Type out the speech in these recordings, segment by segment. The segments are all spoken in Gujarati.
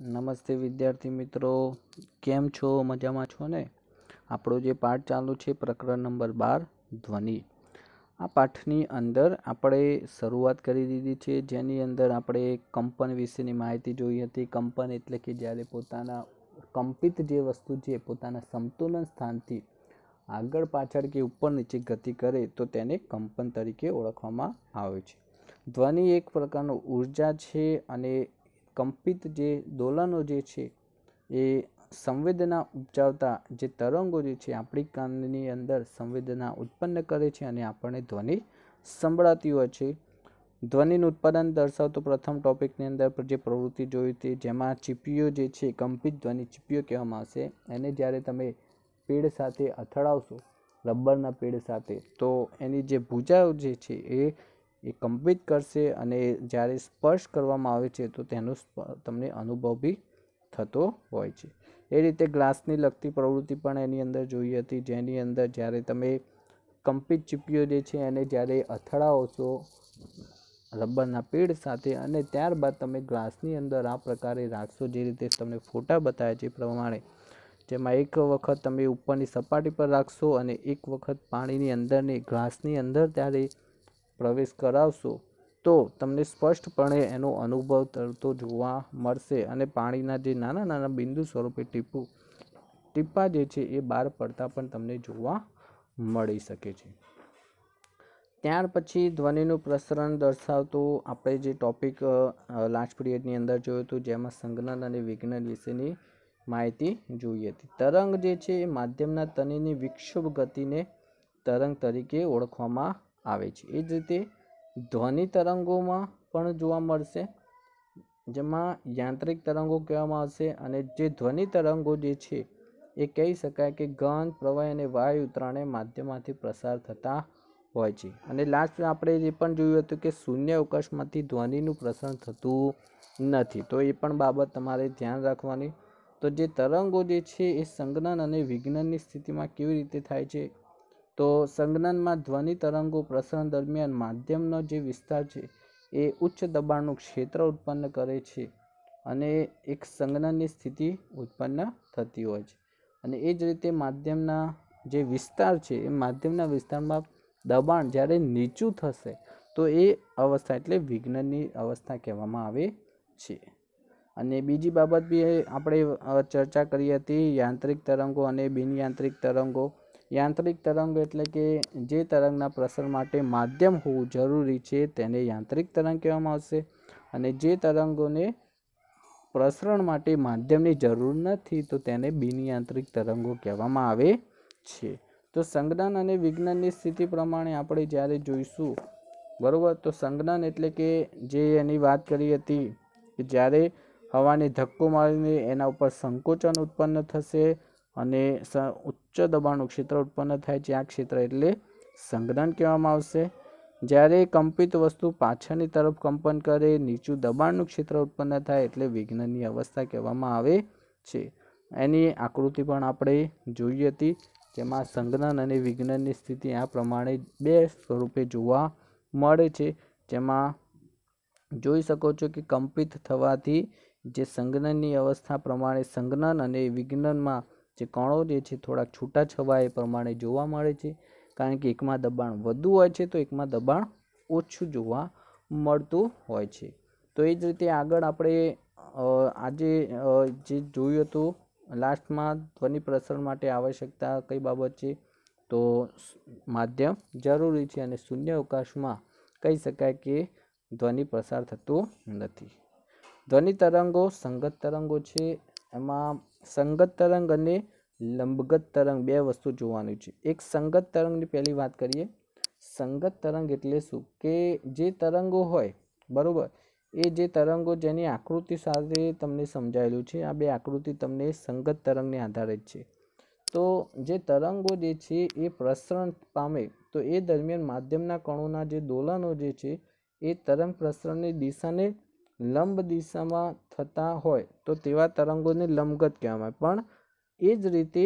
નમસ્તે વિદ્યાર્થી મિત્રો કેમ છો મજામાં છો ને આપણો જે પાઠ ચાલુ છે પ્રકરણ નંબર બાર ધ્વનિ આ પાઠની અંદર આપણે શરૂઆત કરી દીધી છે જેની અંદર આપણે કંપન વિશેની માહિતી જોઈ હતી કંપન એટલે કે જ્યારે પોતાના કંપિત જે વસ્તુ છે પોતાના સંતુલન સ્થાનથી આગળ પાછળ કે ઉપર નીચે ગતિ કરે તો તેને કંપન તરીકે ઓળખવામાં આવે છે ધ્વનિ એક પ્રકારનો ઉર્જા છે અને કંપિત જે દોલનો જે છે એ સંવેદના ઉપજાવતા જે તરંગો જે છે આપણી કાનની અંદર સંવેદના ઉત્પન્ન કરે છે અને આપણને ધ્વનિ સંભળાતી હોય છે ધ્વનિનું ઉત્પાદન દર્શાવતો પ્રથમ ટોપિકની અંદર જે પ્રવૃત્તિ જોઈ હતી જેમાં ચીપીઓ જે છે કંપિત ધ્વનિ ચીપીઓ કહેવામાં આવશે એને જ્યારે તમે પેડ સાથે અથડાવશો રબરના પેડ સાથે તો એની જે ભૂજાઓ જે છે એ એ કંપિત કરશે અને જ્યારે સ્પર્શ કરવામાં આવે છે તો તેનો તમને અનુભવ બી થતો હોય છે એ રીતે ગ્લાસની લગતી પ્રવૃત્તિ પણ એની અંદર જોઈ હતી જેની અંદર જ્યારે તમે કંપિત ચીપીઓ જે છે એને જ્યારે અથડાવો છો રબરના પેડ સાથે અને ત્યારબાદ તમે ગ્લાસની અંદર આ પ્રકારે રાખશો જે રીતે તમને ફોટા બતાવ્યા છે પ્રમાણે જેમાં એક વખત તમે ઉપરની સપાટી પર રાખશો અને એક વખત પાણીની અંદરની ગ્લાસની અંદર ત્યારે પ્રવેશ કરાવશો તો તમને સ્પષ્ટપણે એનો અનુભવ તરતો જોવા મળશે અને પાણીના જે નાના નાના બિંદુ સ્વરૂપે ટીપું ટીપા જે છે એ બહાર પડતા પણ તમને જોવા મળી શકે છે ત્યાર પછી ધ્વનિનું પ્રસરણ દર્શાવતું આપણે જે ટોપિક લાસ્ટ પીરિયડની અંદર જોયું હતું જેમાં સંજ્ઞાન અને વિજ્ઞાન વિશેની માહિતી જોઈએ હતી તરંગ જે છે એ માધ્યમના તનની વિક્ષોભ ગતિને તરંગ તરીકે ઓળખવામાં આવે છે એ જ રીતે ધ્વનિ તરંગોમાં પણ જોવા મળશે જેમાં યાંત્રિક તરંગો કહેવામાં આવશે અને જે ધ્વનિ તરંગો જે છે એ કહી શકાય કે ગંધ પ્રવાહ અને વાયુ ત્રણે માધ્યમમાંથી પ્રસાર થતા હોય છે અને લાસ્ટ આપણે એ પણ જોયું હતું કે શૂન્ય અવકાશમાંથી ધ્વનિનું પ્રસરણ થતું નથી તો એ પણ બાબત તમારે ધ્યાન રાખવાની તો જે તરંગો જે છે એ સંજ્ઞાન અને વિજ્ઞાનની સ્થિતિમાં કેવી રીતે થાય છે તો સંઘનનમાં ધ્વનિ તરંગો પ્રસરણ દરમિયાન માધ્યમનો જે વિસ્તાર છે એ ઉચ્ચ દબાણનું ક્ષેત્ર ઉત્પન્ન કરે છે અને એક સંઘનનની સ્થિતિ ઉત્પન્ન થતી હોય છે અને એ જ રીતે માધ્યમના જે વિસ્તાર છે એ માધ્યમના વિસ્તારમાં દબાણ જ્યારે નીચું થશે તો એ અવસ્થા એટલે વિઘ્નની અવસ્થા કહેવામાં આવે છે અને બીજી બાબત બી આપણે ચર્ચા કરી હતી યાંત્રિક તરંગો અને બિનયાંત્રિક તરંગો યાંત્રિક તરંગો એટલે કે જે તરંગના પ્રસરણ માટે માધ્યમ હોવું જરૂરી છે તેને યાંત્રિક તરંગ કહેવામાં આવશે અને જે તરંગોને પ્રસરણ માટે માધ્યમની જરૂર નથી તો તેને બિનયાંત્રિક તરંગો કહેવામાં આવે છે તો સંજ્ઞાન અને વિજ્ઞાનની સ્થિતિ પ્રમાણે આપણે જ્યારે જોઈશું બરાબર તો સંજ્ઞાન એટલે કે જે એની વાત કરી હતી કે જ્યારે હવાને ધક્કો મારીને એના ઉપર સંકોચન ઉત્પન્ન થશે અને ઉચ્ચ દબાણનું ક્ષેત્ર ઉત્પન્ન થાય છે આ ક્ષેત્ર એટલે સંઘનન કહેવામાં આવશે જ્યારે કંપિત વસ્તુ પાછળની તરફ કંપન કરે નીચું દબાણનું ક્ષેત્ર ઉત્પન્ન થાય એટલે વિઘ્નની અવસ્થા કહેવામાં આવે છે એની આકૃતિ પણ આપણે જોઈ હતી જેમાં સંઘનન અને વિઘ્નનની સ્થિતિ આ પ્રમાણે બે સ્વરૂપે જોવા મળે છે જેમાં જોઈ શકો છો કે કંપિત થવાથી જે સંઘનનની અવસ્થા પ્રમાણે સંઘનન અને વિઘ્નનમાં જે કણો જે છે થોડાક છૂટા એ પ્રમાણે જોવા મળે છે કારણ કે એકમાં દબાણ વધુ હોય છે તો એકમાં દબાણ ઓછું જોવા મળતું હોય છે તો એ જ રીતે આગળ આપણે આજે જે જોયું હતું લાસ્ટમાં ધ્વનિ પ્રસરણ માટે આવશ્યકતા કઈ બાબત છે તો માધ્યમ જરૂરી છે અને શૂન્ય અવકાશમાં કહી શકાય કે ધ્વનિ પ્રસાર થતું નથી ધ્વનિ તરંગો સંગત તરંગો છે એમાં સંગત તરંગ અને લંબગત તરંગ બે વસ્તુ જોવાની છે એક સંગત તરંગની પહેલી વાત કરીએ સંગત તરંગ એટલે શું કે જે તરંગો હોય બરાબર એ જે તરંગો જેની આકૃતિ સાથે તમને સમજાયેલું છે આ બે આકૃતિ તમને સંગત તરંગને આધારે જ છે તો જે તરંગો જે છે એ પ્રસરણ પામે તો એ દરમિયાન માધ્યમના કણોના જે દોલનો જે છે એ તરંગ પ્રસરણની દિશાને લંબ દિશામાં થતા હોય તો તેવા તરંગોને લંબગત કહેવામાં આવે પણ એ જ રીતે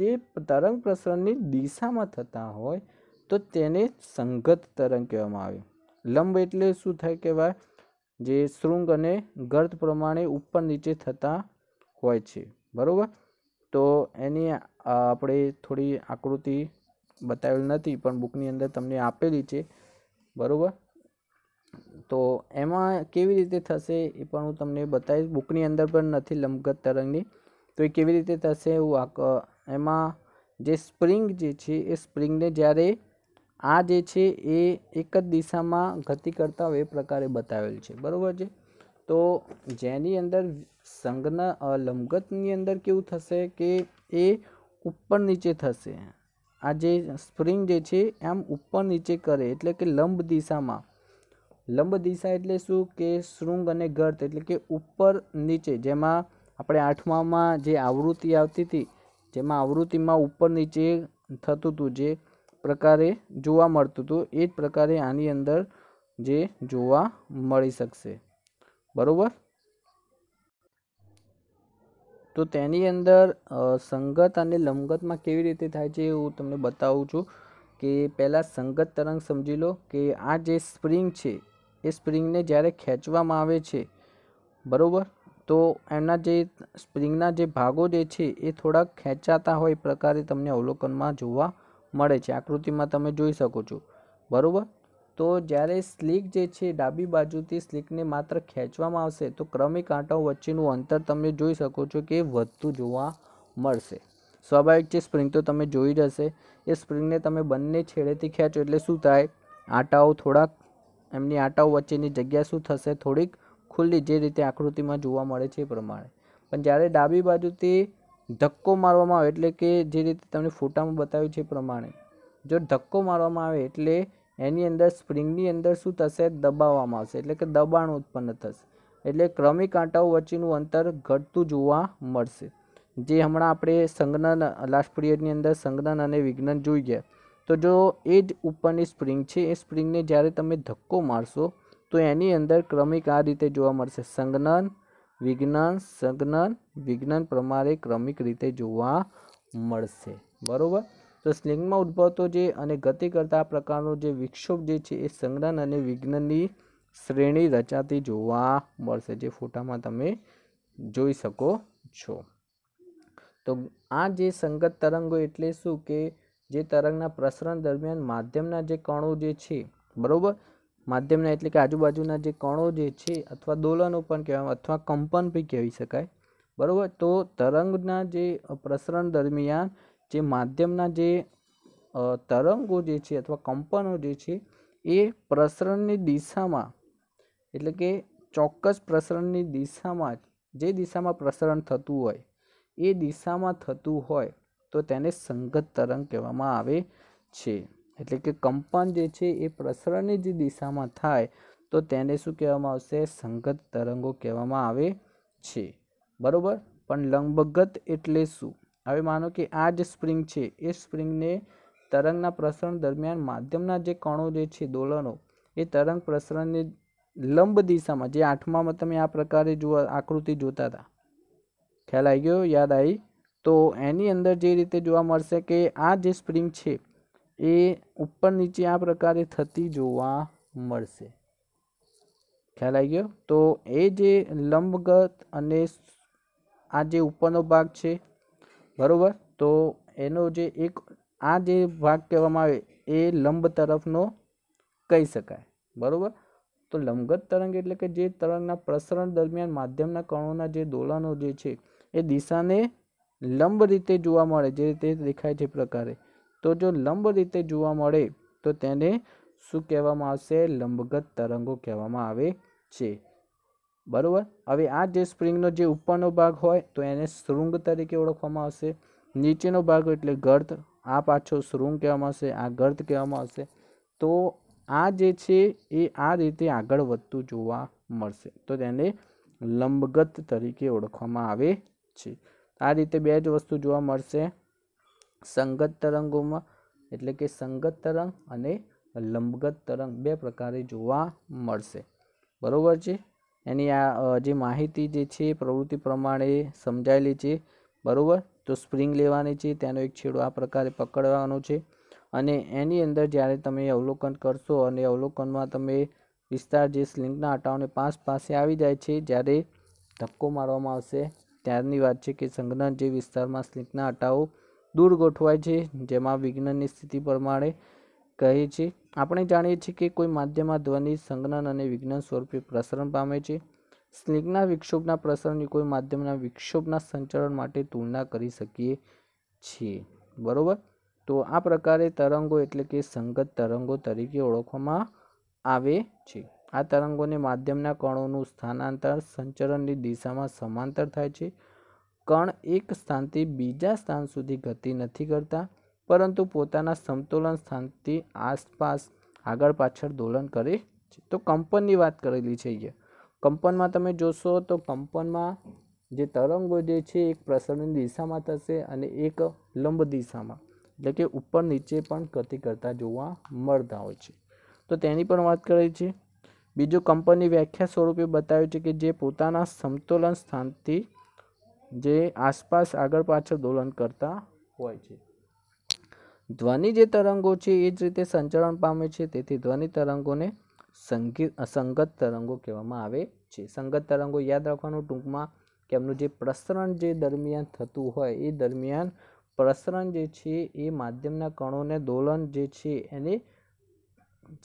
તે તરંગ પ્રસરણની દિશામાં થતા હોય તો તેને સંગત તરંગ કહેવામાં આવે લંબ એટલે શું થાય કહેવાય જે શૃંગ અને ગર્ત પ્રમાણે ઉપર નીચે થતા હોય છે બરાબર તો એની આપણે થોડી આકૃતિ બતાવેલ નથી પણ બુકની અંદર તમને આપેલી છે બરાબર તો એમાં કેવી રીતે થશે એ પણ હું તમને બતાવીશ બુકની અંદર પણ નથી લંબગત તરંગની તો એ કેવી રીતે થશે હું એમાં જે સ્પ્રિંગ જે છે એ સ્પ્રિંગને જ્યારે આ જે છે એ એક જ દિશામાં ગતિ કરતા હોય એ પ્રકારે બતાવેલ છે બરાબર છે તો જેની અંદર સંજ્ઞા લંબગતની અંદર કેવું થશે કે એ ઉપર નીચે થશે આ જે સ્પ્રિંગ જે છે આમ ઉપર નીચે કરે એટલે કે લંબ દિશામાં લંબ દિશા એટલે શું કે શૃંગ અને ગર્ત એટલે કે ઉપર નીચે જેમાં આપણે આઠમામાં જે આવૃત્તિ આવતી હતી જેમાં આવૃત્તિમાં ઉપર નીચે થતું હતું જે પ્રકારે જોવા મળતું હતું એ જ પ્રકારે આની અંદર જે જોવા મળી શકશે બરાબર તો તેની અંદર સંગત અને લંબગતમાં કેવી રીતે થાય છે હું તમને બતાવું છું કે પહેલાં સંગત તરંગ સમજી લો કે આ જે સ્પ્રિંગ છે એ સ્પ્રિંગને જ્યારે ખેંચવામાં આવે છે બરાબર તો એના જે સ્પ્રિંગના જે ભાગો જે છે એ થોડાક ખેંચાતા હોય પ્રકારે તમને અવલોકનમાં જોવા મળે છે આકૃતિમાં તમે જોઈ શકો છો બરાબર તો જ્યારે સ્લીક જે છે ડાબી બાજુથી સ્લીકને માત્ર ખેંચવામાં આવશે તો ક્રમિક આંટાઓ વચ્ચેનું અંતર તમે જોઈ શકો છો કે વધતું જોવા મળશે સ્વાભાવિક છે સ્પ્રિંગ તો તમે જોઈ જ હશે એ સ્પ્રિંગને તમે બંને છેડેથી ખેંચો એટલે શું થાય આંટાઓ થોડાક એમની આંટાઓ વચ્ચેની જગ્યા શું થશે થોડીક ખુલ્લી જે રીતે આકૃતિમાં જોવા મળે છે એ પ્રમાણે પણ જ્યારે ડાબી બાજુથી ધક્કો મારવામાં આવે એટલે કે જે રીતે તમને ફોટામાં બતાવ્યું છે એ પ્રમાણે જો ધક્કો મારવામાં આવે એટલે એની અંદર સ્પ્રિંગની અંદર શું થશે દબાવવામાં આવશે એટલે કે દબાણ ઉત્પન્ન થશે એટલે ક્રમિક આંટાઓ વચ્ચેનું અંતર ઘટતું જોવા મળશે જે હમણાં આપણે સંજ્ઞાન લાસ્ટ પીરિયડની અંદર સંજ્ઞાન અને વિજ્ઞાન જોઈ ગયા તો જો એ જ ઉપરની સ્પ્રિંગ છે એ સ્પ્રિંગને જ્યારે તમે ધક્કો મારશો તો એની અંદર ક્રમિક આ રીતે જોવા મળશે સંજ્ઞાન વિજ્ઞાન સંજ્ઞાન વિજ્ઞાન પ્રમાણે ક્રમિક રીતે જોવા મળશે બરાબર તો સ્લિંગમાં ઉદ્ભવતો જે અને ગતિ કરતા પ્રકારનો જે વિક્ષોભ જે છે એ સંજ્ઞાન અને વિજ્ઞાનની શ્રેણી રચાતી જોવા મળશે જે ફોટામાં તમે જોઈ શકો છો તો આ જે સંગત તરંગો એટલે શું કે જે તરંગના પ્રસરણ દરમિયાન માધ્યમના જે કણો જે છે બરાબર માધ્યમના એટલે કે આજુબાજુના જે કણો જે છે અથવા દોલનો પણ કહેવાય અથવા કંપન પણ કહેવી શકાય બરાબર તો તરંગના જે પ્રસરણ દરમિયાન જે માધ્યમના જે તરંગો જે છે અથવા કંપનો જે છે એ પ્રસરણની દિશામાં એટલે કે ચોક્કસ પ્રસરણની દિશામાં જે દિશામાં પ્રસરણ થતું હોય એ દિશામાં થતું હોય તો તેને સંગત તરંગ કહેવામાં આવે છે એટલે કે કંપન જે છે એ પ્રસરણની જે દિશામાં થાય તો તેને શું કહેવામાં આવશે સંગત તરંગો કહેવામાં આવે છે બરાબર પણ લંબગત એટલે શું હવે માનો કે આ જે સ્પ્રિંગ છે એ સ્પ્રિંગને તરંગના પ્રસરણ દરમિયાન માધ્યમના જે કણો જે છે દોલનો એ તરંગ પ્રસરણની લંબ દિશામાં જે આઠમામાં તમે આ પ્રકારે જો આકૃતિ જોતા હતા ખ્યાલ આવી ગયો યાદ આવી તો એની અંદર જે રીતે જોવા મળશે કે આ જે સ્પ્રિંગ છે એ ઉપર નીચે આ પ્રકારે થતી જોવા મળશે ખ્યાલ આવી ગયો તો એ જે લંબગત અને આ જે ઉપરનો ભાગ છે બરાબર તો એનો જે એક આ જે ભાગ કહેવામાં આવે એ લંબ તરફનો કહી શકાય બરાબર તો લંબગત તરંગ એટલે કે જે તરંગના પ્રસરણ દરમિયાન માધ્યમના કણોના જે દોલનો જે છે એ દિશાને લંબ રીતે જોવા મળે જે રીતે દેખાય છે પ્રકારે તો જો લંબ રીતે જોવા મળે તો તેને શું કહેવામાં આવશે લંબગત તરંગો કહેવામાં આવે છે બરાબર હવે આ જે સ્પ્રિંગનો જે ઉપરનો ભાગ હોય તો એને શૃંગ તરીકે ઓળખવામાં આવશે નીચેનો ભાગ એટલે ગર્ત આ પાછો શૃંગ કહેવામાં આવશે આ ગર્ત કહેવામાં આવશે તો આ જે છે એ આ રીતે આગળ વધતું જોવા મળશે તો તેને લંબગત તરીકે ઓળખવામાં આવે છે આ રીતે બે જ વસ્તુ જોવા મળશે સંગત તરંગોમાં એટલે કે સંગત તરંગ અને લંબગત તરંગ બે પ્રકારે જોવા મળશે બરાબર છે એની આ જે માહિતી જે છે પ્રવૃત્તિ પ્રમાણે સમજાયેલી છે બરાબર તો સ્પ્રિંગ લેવાની છે તેનો એક છેડો આ પ્રકારે પકડવાનો છે અને એની અંદર જ્યારે તમે અવલોકન કરશો અને અવલોકનમાં તમે વિસ્તાર જે સ્લિંગના આંટાઓને પાસ પાસે આવી જાય છે જ્યારે ધક્કો મારવામાં આવશે ત્યારની વાત છે કે સંઘના જે વિસ્તારમાં સ્લીપના આટાઓ દૂર ગોઠવાય છે જેમાં વિઘ્નની સ્થિતિ પ્રમાણે કહે છે આપણે જાણીએ છીએ કે કોઈ માધ્યમમાં ધ્વનિ સંઘનન અને વિઘ્ન સ્વરૂપે પ્રસરણ પામે છે સ્લિગ્ના વિક્ષોભના પ્રસરણની કોઈ માધ્યમના વિક્ષોભના સંચરણ માટે તુલના કરી શકીએ છીએ બરાબર તો આ પ્રકારે તરંગો એટલે કે સંગત તરંગો તરીકે ઓળખવામાં આવે છે આ તરંગોને માધ્યમના કણોનું સ્થાનાંતર સંચરણની દિશામાં સમાંતર થાય છે કણ એક સ્થાનથી બીજા સ્થાન સુધી ગતિ નથી કરતા પરંતુ પોતાના સમતોલન સ્થાનથી આસપાસ આગળ પાછળ દોલન કરે છે તો કંપનની વાત કરેલી છે અહીંયા કંપનમાં તમે જોશો તો કંપનમાં જે તરંગો જે છે એક પ્રસરણ દિશામાં થશે અને એક લંબ દિશામાં એટલે કે ઉપર નીચે પણ ગતિ કરતા જોવા મળતા હોય છે તો તેની પણ વાત કરે છે બીજું કંપની વ્યાખ્યા સ્વરૂપે બતાવ્યું છે કે જે પોતાના સમતોલન સ્થાનથી જે આસપાસ આગળ પાછળ દોલન કરતા હોય છે ધ્વનિ જે તરંગો છે એ જ રીતે સંચરણ પામે છે તેથી ધ્વનિ તરંગોને સંગીત સંગત તરંગો કહેવામાં આવે છે સંગત તરંગો યાદ રાખવાનું ટૂંકમાં કે એમનું જે પ્રસરણ જે દરમિયાન થતું હોય એ દરમિયાન પ્રસરણ જે છે એ માધ્યમના કણોને દોલન જે છે એને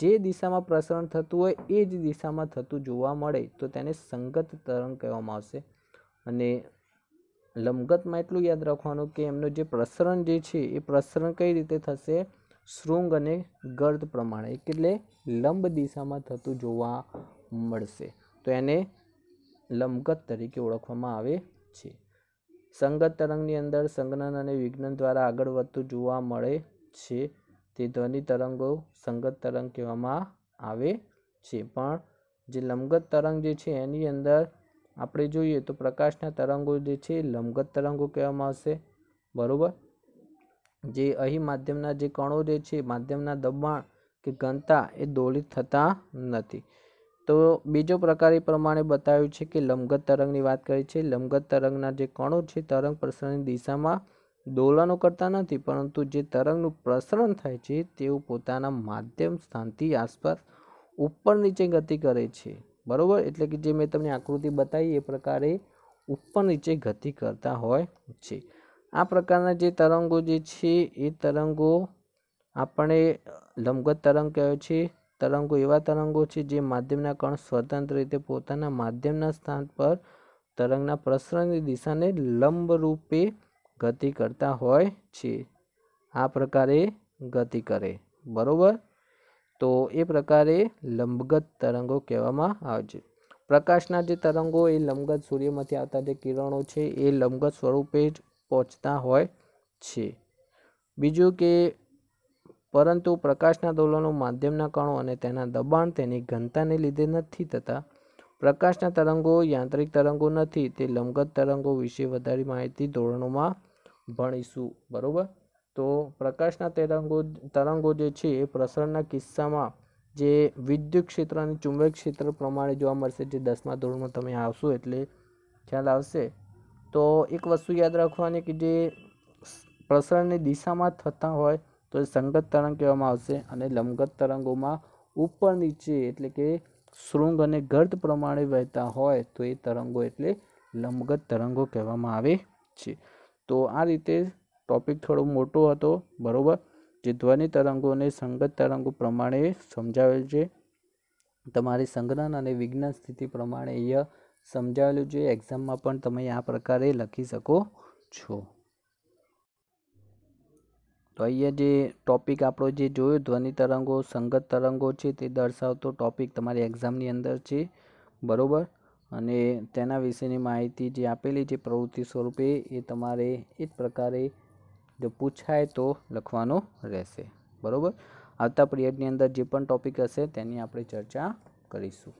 જે દિશામાં પ્રસરણ થતું હોય એ જ દિશામાં થતું જોવા મળે તો તેને સંગત તરંગ કહેવામાં આવશે અને લંબગતમાં એટલું યાદ રાખવાનું કે એમનું જે પ્રસરણ જે છે એ પ્રસરણ કઈ રીતે થશે શૃંગ અને ગર્દ પ્રમાણે એટલે લંબ દિશામાં થતું જોવા મળશે તો એને લંબગત તરીકે ઓળખવામાં આવે છે સંગત તરંગની અંદર સંજ્ઞાન અને વિજ્ઞાન દ્વારા આગળ વધતું જોવા મળે છે તે ધ્વનિ તરંગો સંગત તરંગ કહેવામાં આવે છે પણ જે લંબગત તરંગ જે છે એની અંદર આપણે જોઈએ તો પ્રકાશના તરંગો જે છે લંબગત તરંગો કહેવામાં આવશે બરાબર જે અહીં માધ્યમના જે કણો જે છે માધ્યમના દબાણ કે ઘનતા એ દોલિત થતા નથી તો બીજો પ્રકાર એ પ્રમાણે બતાવ્યું છે કે લંબગત તરંગની વાત કરી છે લંબગત તરંગના જે કણો છે તરંગ પ્રસરણની દિશામાં દોલનો કરતા નથી પરંતુ જે તરંગનું પ્રસરણ થાય છે તેઓ પોતાના માધ્યમ સ્થાનથી આસપાસ ઉપર નીચે ગતિ કરે છે બરાબર એટલે કે જે મેં તમને આકૃતિ બતાવી એ પ્રકારે ઉપર નીચે ગતિ કરતા હોય છે આ પ્રકારના જે તરંગો જે છે એ તરંગો આપણે લંબગત તરંગ કહે છે તરંગો એવા તરંગો છે જે માધ્યમના કણ સ્વતંત્ર રીતે પોતાના માધ્યમના સ્થાન પર તરંગના પ્રસરણની દિશાને લંબરૂપે ગતિ કરતા હોય છે આ પ્રકારે ગતિ કરે બરાબર તો એ પ્રકારે લંબગત તરંગો કહેવામાં આવે છે પ્રકાશના જે તરંગો એ લંબગત સૂર્યમાંથી આવતા જે કિરણો છે એ લંબગત સ્વરૂપે જ પહોંચતા હોય છે બીજું કે પરંતુ પ્રકાશના દોલનો માધ્યમના કણો અને તેના દબાણ તેની ઘનતાને લીધે નથી થતા પ્રકાશના તરંગો યાંત્રિક તરંગો નથી તે લંબગત તરંગો વિશે વધારે માહિતી ધોરણોમાં ભણીશું બરાબર તો પ્રકાશના તરંગો તરંગો જે છે એ પ્રસરણના કિસ્સામાં જે વિદ્યુત ક્ષેત્ર અને ચુંબક ક્ષેત્ર પ્રમાણે જોવા મળશે જે દસમા ધોરણમાં તમે આવશો એટલે ખ્યાલ આવશે તો એક વસ્તુ યાદ રાખવાની કે જે પ્રસરણની દિશામાં થતા હોય તો એ સંગત તરંગ કહેવામાં આવશે અને લંબગત તરંગોમાં ઉપર નીચે એટલે કે શૃંગ અને ગર્દ પ્રમાણે વહેતા હોય તો એ તરંગો એટલે લંબગત તરંગો કહેવામાં આવે છે તો આ રીતે ટોપિક થોડો મોટો હતો બરાબર જે ધ્વનિ તરંગોને સંગત તરંગો પ્રમાણે સમજાવેલ છે તમારી સંજ્ઞાન અને વિજ્ઞાન સ્થિતિ પ્રમાણે અહીંયા સમજાવેલું છે એક્ઝામમાં પણ તમે આ પ્રકારે લખી શકો છો તો અહીંયા જે ટોપિક આપણો જે જોયો ધ્વનિ તરંગો સંગત તરંગો છે તે દર્શાવતો ટોપિક તમારી એક્ઝામની અંદર છે બરાબર અને તેના વિશેની માહિતી જે આપેલી છે પ્રવૃત્તિ સ્વરૂપે એ તમારે એ જ પ્રકારે જો પૂછાય તો લખવાનો રહેશે બરાબર આવતા પિરિયડની અંદર જે પણ ટૉપિક હશે તેની આપણે ચર્ચા કરીશું